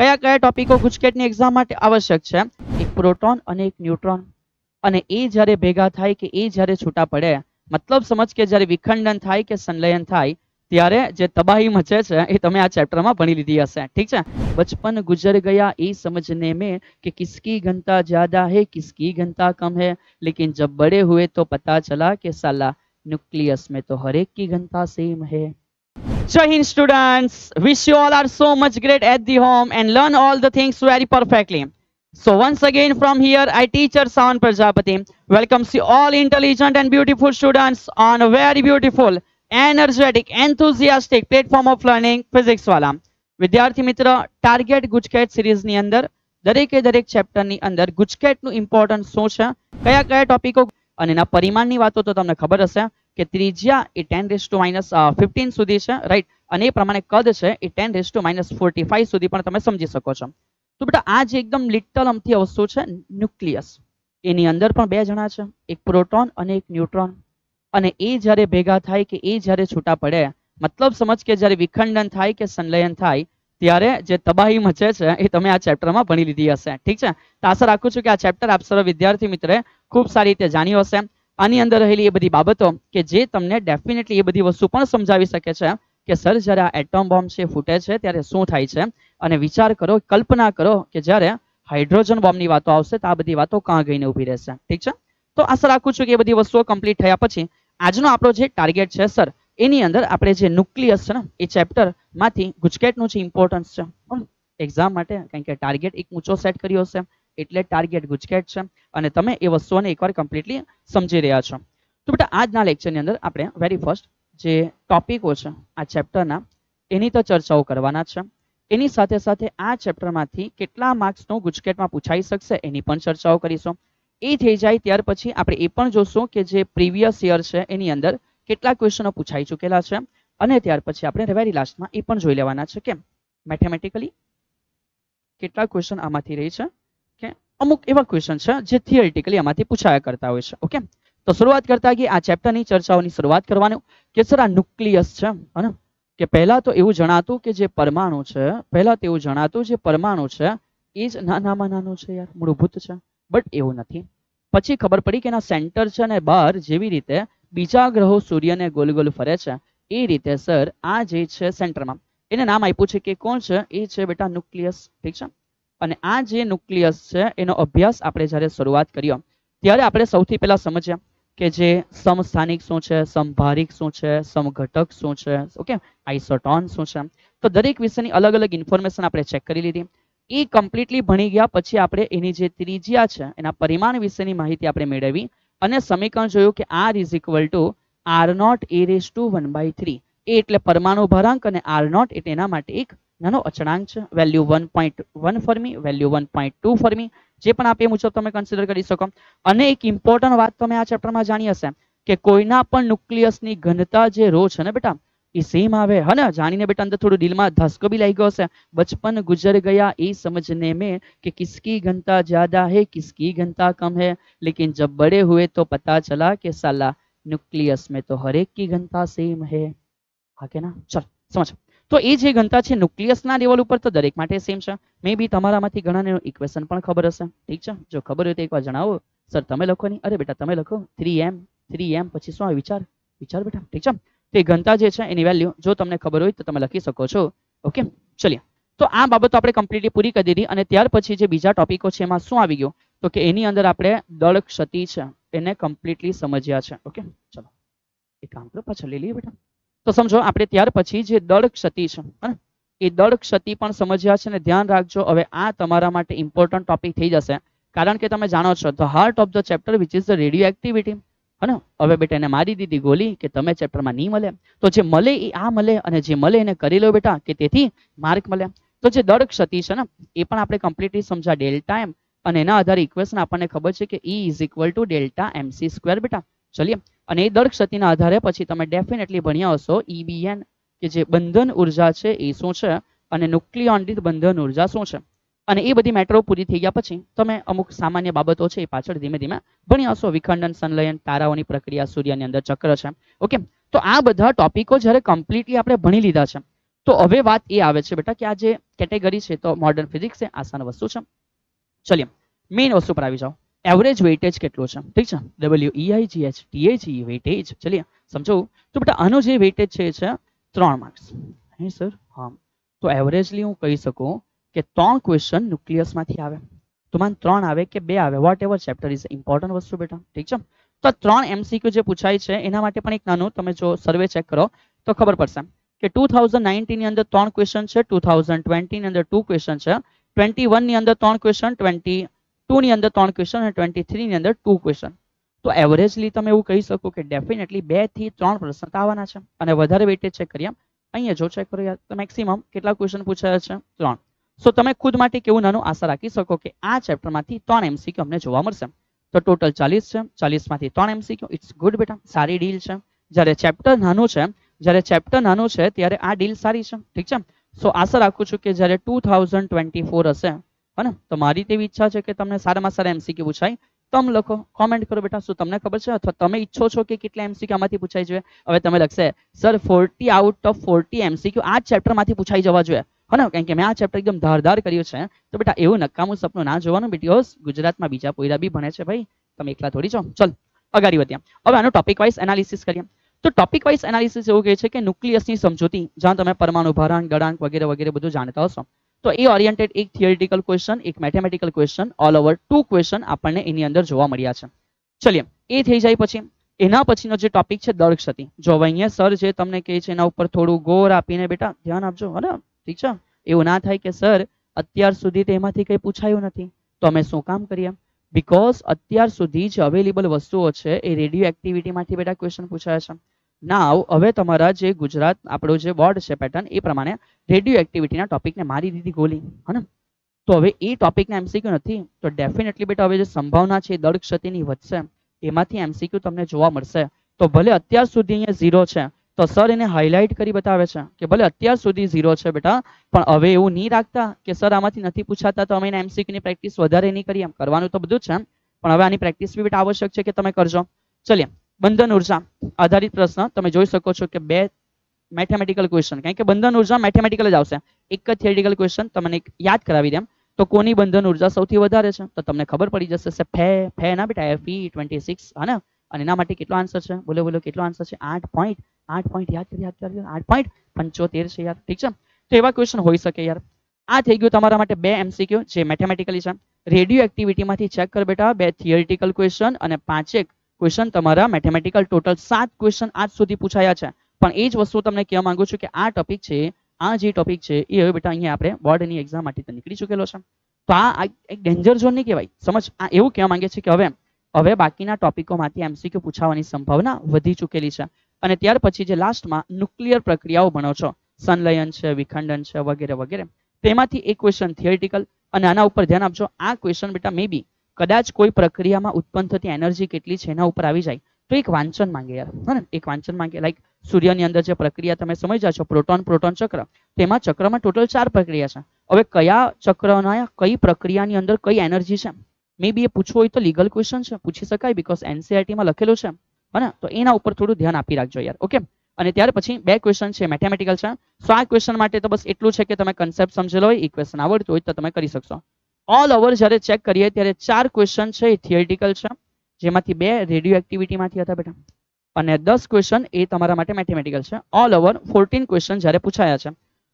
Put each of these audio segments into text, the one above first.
કયા કયા ટોપિકો કુછકેટની exam માટે આવશ્યક છે એક પ્રોટોન અને એક ન્યુટ્રોન અને એ જ્યારે ભેગા થાય કે એ જ્યારે છૂટા પડે મતલબ સમજી કે જ્યારે વિખંડન થાય કે સંલયન થાય ત્યારે જે તબાહી મચે છે એ તમે આ ચેપ્ટરમાં ભણી લીધી હશે ઠીક છે બચપણ गुઝર ગયા એ સમજને મે કે किसकी ગંતા જ્યાદા હે किसकी ગંતા કમ હે લેકિન જબ બડે હુએ તો પતા ચલા કે સાલા ન્યુક્લિયસ મે તો હરેક કી ગંતા સેમ હે students, wish you all are so much great at the home and learn all the things very perfectly. So once again from here, I teacher Savan Prajapati welcomes you all intelligent and beautiful students on a very beautiful, energetic, enthusiastic platform of learning physics વાલા વિદ્યાર્થી મિત્ર target GUJCET સિરીઝની અંદર દરેકે દરેક ચેપ્ટરની અંદર ગુજકેટનું importance શું છે કયા kaya ટોપિકો અને એના પરિમાણની વાતો to તમને ખબર હશે કે ત્રિજ્યા એ ten raise to minus fifteen સુધી છે રાઈટ અને એ પ્રમાણે કદ છે એ ten raise to minus forty five સુધી પણ તમે સમજી શકો છો તો બેટા આ જે એકદમ લિટલ અમથી વસ્તુ છે ન્યુક્લિયસ એની અંદર પણ બે જણા છે એક પ્રોટોન અને એક ન્યુટ્રોન અને એ જ્યારે ભેગા થાય કે એ જ્યારે છૂટા પડે મતલબ સમજ કે જ્યારે વિખંડન થાય કે સંલયન થાય ત્યારે જે તબાહી મચે છે એ તમે આ ચેપ્ટરમાં ભણી લીધી હશે ઠીક છે તો આશા રાખું છું કે આ ચેપ્ટર આપ સર્વ વિદ્યાર્થી મિત્રે ખૂબ સારી રીતે જાણ્યું હશે આની અંદર રહેલી એ બધી બાબતો કે જે તમને ડેફિનેટલી એ બધી વસ્તુ પણ સમજાવી શકે છે કે સર જ્યારે આ એટમ બોમ્બ છે ફૂટે છે ત્યારે શું થાય છે અને વિચાર કરો કલ્પના કરો કે જ્યારે હાઇડ્રોજન બોમ્બની વાતો આવશે તો આ બધી વાતો કાં ગઈને ઊભી રહેશે ઠીક છે તો આશા રાખું છું કે એ બધી વસ્તુઓ કમ્પ્લીટ થયા પછી આજનો આપણો જે ટાર્ગેટ છે સર એની અંદર આપણે જે ન્યુક્લિયસ છે ને એ ચેપ્ટરમાંથી ગુજકેટનું જે ઇમ્પોર્ટન્સ છે એક્ઝામ માટે કારણ કે ટાર્ગેટ એક ઊંચો સેટ કર્યો હશે એટલે ટાર્ગેટ ગુજકેટ છે અને તમે એ વસ્તુઓને એકવાર કમ્પ્લીટલી સમજી રહ્યા છો તો બેટા આજના લેક્ચરની અંદર આપણે વેરી ફર્સ્ટ જે ટોપિકો છે આ ચેપ્ટરના એની તો ચર્ચાઓ કરવાના છે એની સાથે સાથે આ ચેપ્ટરમાંથી કેટલા માર્ક્સનો ગુજકેટમાં પૂછાઈ શકશે એની પણ ચર્ચાઓ કરીશું એ થઈ જાય ત્યાર પછી આપણે એ પણ જોશું કે જે પ્રીવિયસ યર છે એની અંદર કેટલા ક્વેશ્ચનો પૂછાઈ ચૂકેલા છે અને ત્યાર પછી આપણે રવેરી લાસ્ટમાં એ પણ જોઈ લેવાના છે કેમ મેથેમેટિકલી કેટલા ક્વેશ્ચન આમાંથી રહી છે અમુક એવા ક્વેશ્ચન છે જે થિયરિટિકલી આમાંથી પૂછાયા કરતા હોય છે ઓકે તો શરૂઆત કરતા કે આ ચેપ્ટરની ચર્ચાઓની શરૂઆત કરવાનું કે સર આ ન્યુક્લિયસ છે હે કે પહેલાં તો એવું જણાતું કે જે પરમાણુ છે પહેલાં તો એવું જણાતું જે પરમાણુ છે એ જ નાનામાં નાનો છે યાર મૂળભૂત છે બટ એવું નથી પછી ખબર પડી કે એના સેન્ટર છે ને બહાર જેવી રીતે બીજા ગ્રહો સૂર્યને ગોલ ગોલ ફરે છે એ રીતે સર આ જે છે સેન્ટરમાં એને નામ આપ્યું છે કે કોણ છે એ છે બેટા ન્યુક્લિયસ ઠીક છે અને આ જે ન્યુક્લિયસ છે એનો અભ્યાસ આપણે જ્યારે શરૂઆત કર્યો ત્યારે આપણે સૌથી પહેલા સમજ્યા કે જે સમસ્થાનિક શું છે સમભારિક શું છે સમઘટક શું છે ઓકે આઇસોટોન શું છે તો દરેક વિષયની અલગ અલગ ઇન્ફોર્મેશન આપણે ચેક કરી લીધી એ કમ્પ્લીટલી ભણી ગયા પછી આપણે એની જે ત્રિજ્યા છે એના પરિમાણ વિશેની માહિતી આપણે મેળવી અને સમીકરણ જોયું કે R is equal to R naught A raise to one by three A એટલે પરમાણુ ભરાંક અને આર નોટ એટલે એના માટે એક नो तो धसको तो भी लाइ गये बचपन गुजर गया ये समझने में कि किसकी घनता ज्यादा है किसकी घनता कम है लेकिन जब बड़े हुए तो पता चला के साला न्यूक्लियस में तो हर एक की घनता सेम है ना चल समझ તો એ જે ઘનતા છે ન્યુક્લિયસના લેવલ ઉપર તો દરેક માટે સેમ છે મે બી તમારામાંથી ઘણાને ઇક્વેશન પણ ખબર હશે ઠીક છે જો ખબર હોય તો એકવાર જણાવો સર તમે લખો નહીં અરે બેટા તમે લખો 3m 3m પછી શું વિચાર વિચાર બેટા ઠીક છે તો ઘનતા જે છે એની વેલ્યુ જો તમને ખબર હોય તો તમે લખી શકો છો ઓકે ચલિએ તો આ બાબતો આપણે કમ્પ્લીટલી પૂરી કરી દીધી અને ત્યાર પછી જે બીજા ટોપિકો છે એમાં શું આવી ગયો તો કે એની અંદર આપણે દળ ક્ષતિ છે એને કમ્પ્લીટલી સમજ્યા છે ઓકે ચલો એક કામ કરો પાછળ લઈ લઈએ બેટા તો સમજો આપણે ત્યાર પછી જે દળ ક્ષતિ છે એ દળ ક્ષતિ પણ સમજ્યા છે ને ધ્યાન રાખજો હવે આ તમારા માટે ઇમ્પોર્ટન્ટ ટોપિક થઈ જશે કારણ કે તમે જાણો છો the heart of the chapter which is the radioactivity હે હવે બેટા એને મારી દીધી ગોલી કે તમે ચેપ્ટરમાં નહીં મળે તો જે મળે એ આ મળે અને જે મળે એને કરી લો બેટા કે તેથી માર્ક મળે તો જે દળ ક્ષતિ છે ને એ પણ આપણે કમ્પ્લીટલી સમજ્યા ડેલ્ટા એમ અને એના આધારે ઇક્વેશન આપણને ખબર છે કે is equal to delta MC square બેટા ચલીએ અને એ દર ક્ષતિના આધારે પછી તમે ડેફિનેટલી ભણ્યા હશો ઈબીએન e કે જે બંધન ઉર્જા છે એ શું છે અને ન્યુક્લિયોન બંધન ઉર્જા શું છે અને એ બધી મેટરો પૂરી થઈ ગયા પછી તમે અમુક સામાન્ય બાબતો છે એ પાછળ ધીમે ધીમે ભણ્યા હશો વિખંડન સંલયન તારાઓની પ્રક્રિયા સૂર્યની અંદર ચક્ર છે ઓકે તો આ બધા ટોપિકો જ્યારે કમ્પ્લીટલી આપણે ભણી લીધા છે તો હવે વાત એ આવે છે બેટા કે આ જે કેટેગરી છે તો મોડર્ન ફિઝિક્સ છે આસાન વસ્તુ છે ચલીએ મેઇન વસ્તુ પર આવી જાઓ એવરેજ વેટેજ કેટલો છે ઠીક છે w e i g h t a g e weightage ચલિયા સમજો તો બેટા આનો જે વેટેજ છે છે 3 માર્ક્સ અહીં સર હા તો એવરેજલી હું કહી શકું કે ત્રણ ક્વેશ્ચન ન્યુક્લિયસમાંથી આવે તું માન ત્રણ આવે કે બે આવે વોટએવર ચેપ્ટર ઇઝ ઈમ્પોર્ટન્ટ વસ્તુ બેટા ઠીક છે તો ત્રણ एमसीक्यू જે પૂછાઈ છે એના માટે પણ એક નાનો તમે જો સર્વે ચેક કરો તો ખબર પડશે કે 2019 ની અંદર ત્રણ ક્વેશ્ચન છે 2020 ની અંદર બે ક્વેશ્ચન છે 21 ની અંદર ત્રણ ક્વેશ્ચન 20 ટુ ની અંદર ત્રણ ક્વેશ્ચન અને ટ્વેન્ટી થ્રી ની અંદર ટુ ક્વેશ્ચન તો એવરેજલી તમે એવું કહી શકો કે ડેફિનેટલી બે થી ત્રણ પ્રશ્ન આવવાના છે અને વધારે વેટેજ ચેક કરીએ અહીંયા જો ચેક કરો મેક્સિમમ કેટલા ક્વેશ્ચન પૂછાયા છે ત્રણ સો તમે ખુદ માટે કેવું નાનું આશા રાખી શકો કે આ ચેપ્ટરમાંથી ત્રણ એમસીક્યુ અમને જોવા મળશે તો ટોટલ ચાલીસ છે ચાલીસમાંથી ત્રણ એમસીક્યુ ઇટ્સ ગુડ બેટા સારી ડીલ છે જ્યારે ચેપ્ટર નાનું છે જ્યારે ચેપ્ટર નાનું છે ત્યારે આ ડીલ સારી છે ઠીક છે સો આશા રાખું છું કે જ્યારે ટુ થાઉઝન્ડ ટ્વેન્ટી ફોર હશે ને તો મારી તેવી ઈચ્છા છે કે તમને સારામાં સારા એમસીક્યુ પૂછાય તમ લખો કોમેન્ટ કરો બેટા શું તમને ખબર છે અથવા તમે ઈચ્છો છો કે કેટલા એમસીક્યુ આમાંથી પૂછાઈ જોઈએ હવે તમે લખશે sir forty out of forty MCQ આ ચેપ્ટરમાંથી પૂછાઈ જવા જોઈએ હને કારણ કે મેં આ ચેપ્ટર એકદમ ધારદાર કર્યો છે તો બેટા એવું નકામું સપનું ના જોવાનું બેટીઓસ ગુજરાતમાં બીજા પોયરા બી ભણે છે ભાઈ તમે એકલા થોડી છો ચલ અગાડી વધ્યા હવે આનું ટોપિક વાઇઝ એનાલિસિસ કરીએ તો ટોપિક વાઇઝ એનાલિસિસ એવું કહે છે કે ન્યુક્લિયસની સમજૂતી જ્યાં તમે પરમાણુ ભારાંક દળાંક વગેરે વગેરે બધું જાણતા હશો તો એ ઓરિએન્ટેડ એક થિયરિટિકલ ક્વેશ્ચન એક mathematical question all over two question આપણને એની અંદર જોવા મળ્યા છે ચલીએ એ થઈ જાય પછી એના પછીનો જે ટોપિક છે દળ ક્ષતિ જો અહીંયા સર જે તમને કહે છે એના ઉપર થોડું ગોર આપીને બેટા ધ્યાન આપજો હે ઠીક છે એવું ના થાય કે સર અત્યાર સુધી તેમાંથી કંઈ પૂછાયું નથી તો અમે શું કામ કરીએ બિકોઝ અત્યાર સુધી જે અવેલેબલ વસ્તુઓ છે એ રેડિયો એક્ટિવિટીમાંથી બેટા ક્વેશ્ચન પૂછાયા છે નાવ હવે તમારા જે ગુજરાત આપણો જે બોર્ડ છે પેટર્ન એ પ્રમાણે રેડિયો એક્ટિવિટીના ટોપિકને મારી દીધી ગોલી હને તો હવે એ ટોપિકના એમસીક્યુ નથી તો ડેફિનેટલી બેટા હવે જે સંભાવના છે દળ ક્ષતિની વધશે એમાંથી એમસીક્યુ તમને જોવા મળશે તો ભલે અત્યાર સુધી અહીંયા ઝીરો છે તો સર એને હાઇલાઇટ કરી બતાવે છે કે ભલે અત્યાર સુધી ઝીરો છે બેટા પણ હવે એવું નહીં રાખતા કે સર આમાંથી નથી પૂછાતા તો અમે એને એમસીક્યુની પ્રેક્ટિસ વધારે નહીં કરીએ કરવાનું તો બધું છે પણ હવે આની પ્રેક્ટિસ બી બેટા આવશ્યક છે કે તમે કરજો ચલીએ બંધન ઉર્જા આધારિત પ્રશ્ન તમે જોઈ શકો છો કે બે મેથેમેટિકલ ક્વેશ્ચન કારણ કે બંધન ઉર્જા મેથેમેટિકલ જ આવશે એક જ થિયરિટિકલ ક્વેશ્ચન તમને યાદ કરાવી દેમ તો કોની બંધન ઉર્જા સૌથી વધારે છે તો તમને ખબર પડી જશે ફે ફે ના બેટા એફ ઈ ટ્વેન્ટી સિક્સ અને એના માટે કેટલો આન્સર છે બોલો બોલો કેટલો આન્સર છે આઠ પોઈન્ટ આઠ પોઈન્ટ યાદ કરી યાદ કરી આઠ પોઈન્ટ પંચોતેર છે યાર ઠીક છે તો એવા ક્વેશ્ચન હોઈ શકે યાર આ થઈ ગયું તમારા માટે બે એમસીક્યુ જે મેથેમેટિકલી છે રેડિયો એક્ટિવિટીમાંથી ચેક કર બેટા બે થિયરિટિકલ ક્વેશ્ચન અને પાંચેક ક્વેશ્ચન તમારા મેથેમેટિકલ ટોટલ સાત ક્વેશ્ચન આજ સુધી પૂછાયા છે પણ એ જ વસ્તુ તમને કહેવા માંગુ છું કે આ ટોપિક છે આ જે ટોપિક છે એ હવે બેટા અહીંયા આપણે બોર્ડની એક્ઝામ માટે નીકળી ચૂકેલો છે તો આ એક ડેન્જર ઝોન નહીં કહેવાય સમજ આ એવું કહેવા માંગે છે કે હવે હવે બાકીના ટોપિકોમાંથી એમસીક્યુ પૂછાવાની સંભાવના વધી ચૂકેલી છે અને ત્યાર પછી જે લાસ્ટમાં ન્યુક્લિયર પ્રક્રિયાઓ ભણો છો સંલયન છે વિખંડન છે વગેરે વગેરે તેમાંથી એક ક્વેશ્ચન થિયરિટિકલ અને આના ઉપર ધ્યાન આપજો આ ક્વેશ્ચન બેટા મેબી કદાચ કોઈ પ્રક્રિયામાં ઉત્પન્ન થતી એનર્જી કેટલી છે એના ઉપર આવી જાય તો એક વાંચન માંગે યાર હા ને એક વાંચન માંગે લાઈક સૂર્યની અંદર જે પ્રક્રિયા તમે સમજ્યા છો પ્રોટોન પ્રોટોન ચક્ર તેમાં ચક્રમાં ટોટલ ચાર પ્રક્રિયા છે હવે કયા ચક્રના કઈ પ્રક્રિયાની અંદર કઈ એનર્જી છે મે બી એ પૂછવું હોય તો લીગલ ક્વેશ્ચન છે પૂછી શકાય બીકોઝ એનસીઆરટીમાં લખેલું છે હે તો એના ઉપર થોડું ધ્યાન આપી રાખજો યાર ઓકે અને ત્યાર પછી બે ક્વેશ્ચન છે મેથેમેટિકલ છે સો આ ક્વેશ્ચન માટે તો બસ એટલું છે કે તમે કન્સેપ્ટ સમજેલો હોય એ ક્વેશ્ચન આવડતું હોય તો તમે કરી શકશો ઓલ ઓવર જ્યારે ચેક કરીએ ત્યારે ચાર ક્વેશ્ચન છે એ થિયરિટિકલ છે જેમાંથી બે રેડિયો એક્ટિવિટીમાંથી હતા બેટા અને દસ ક્વેશ્ચન એ તમારા માટે મેથેમેટિકલ છે ઓલ ઓવર ફોર્ટીન ક્વેશ્ચન જ્યારે પૂછાયા છે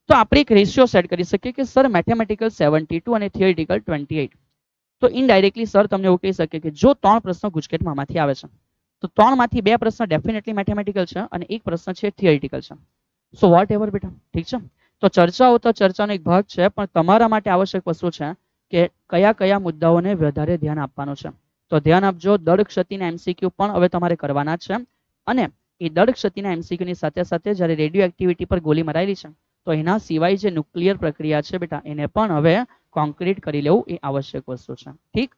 તો આપણે એક રેશિયો સેટ કરી શકીએ કે સર મેથેમેટિકલ સેવન્ટી ટુ અને થિયરિટિકલ ટ્વેન્ટી એઇટ તો ઇનડાયરેક્ટલી સર તમને એવું કહી શકે કે જો ત્રણ પ્રશ્નો ગુજકેટમાં આવે છે તો ત્રણમાંથી બે પ્રશ્ન ડેફિનેટલી મેથેમેટિકલ છે અને એક પ્રશ્ન છે થિયરિટિકલ છે સો વોટ એવર બેટા ઠીક છે તો ચર્ચાઓ તો ચર્ચાનો એક ભાગ છે પણ તમારા માટે આવશ્યક વસ્તુ છે કે કયા કયા મુદ્દાઓને વધારે ધ્યાન આપવાનું છે તો ધ્યાન આપજો દળ ક્ષતિના એમસીક્યુ પણ હવે તમારે કરવાના છે અને એ દળ ક્ષતિના એમસીક્યુની સાથે સાથે જ્યારે રેડિયો એક્ટિવિટી પર ગોલી મરાયેલી છે તો એના સિવાય જે ન્યુક્લિયર પ્રક્રિયા છે બેટા એને પણ હવે કોન્ક્રીટ કરી લેવું એ આવશ્યક વસ્તુ છે ઠીક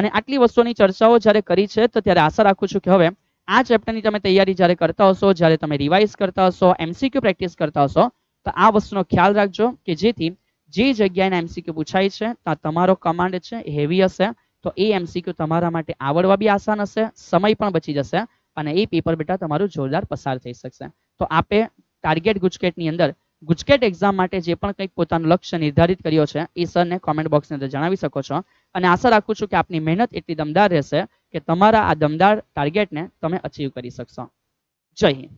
અને આટલી વસ્તુઓની ચર્ચાઓ જ્યારે કરી છે તો ત્યારે આશા રાખું છું કે હવે આ ચેપ્ટરની તમે તૈયારી જ્યારે કરતા હશો જ્યારે તમે રિવાઇઝ કરતા હશો એમસીક્યુ પ્રેક્ટિસ કરતા હશો તો આ વસ્તુનો ખ્યાલ રાખજો કે જેથી જે જગ્યાએ એમસીક્યુ પૂછાય છે ત્યાં તમારો કમાન્ડ છે હેવી હશે તો એ એમસીક્યુ તમારા માટે આવડવા બી આસાન હશે સમય પણ બચી જશે અને એ પેપર બેટા તમારું જોરદાર પસાર થઈ શકશે તો આપે ટાર્ગેટ ગુજકેટની અંદર ગુજકેટ એક્ઝામ માટે જે પણ કંઈક પોતાનું લક્ષ્ય નિર્ધારિત કર્યો છે એ સરને કોમેન્ટ બોક્સની અંદર જણાવી શકો છો અને આશા રાખું છું કે આપની મહેનત એટલી દમદાર રહેશે કે તમારા આ દમદાર ટાર્ગેટને તમે અચીવ કરી શકશો જય હિન્દ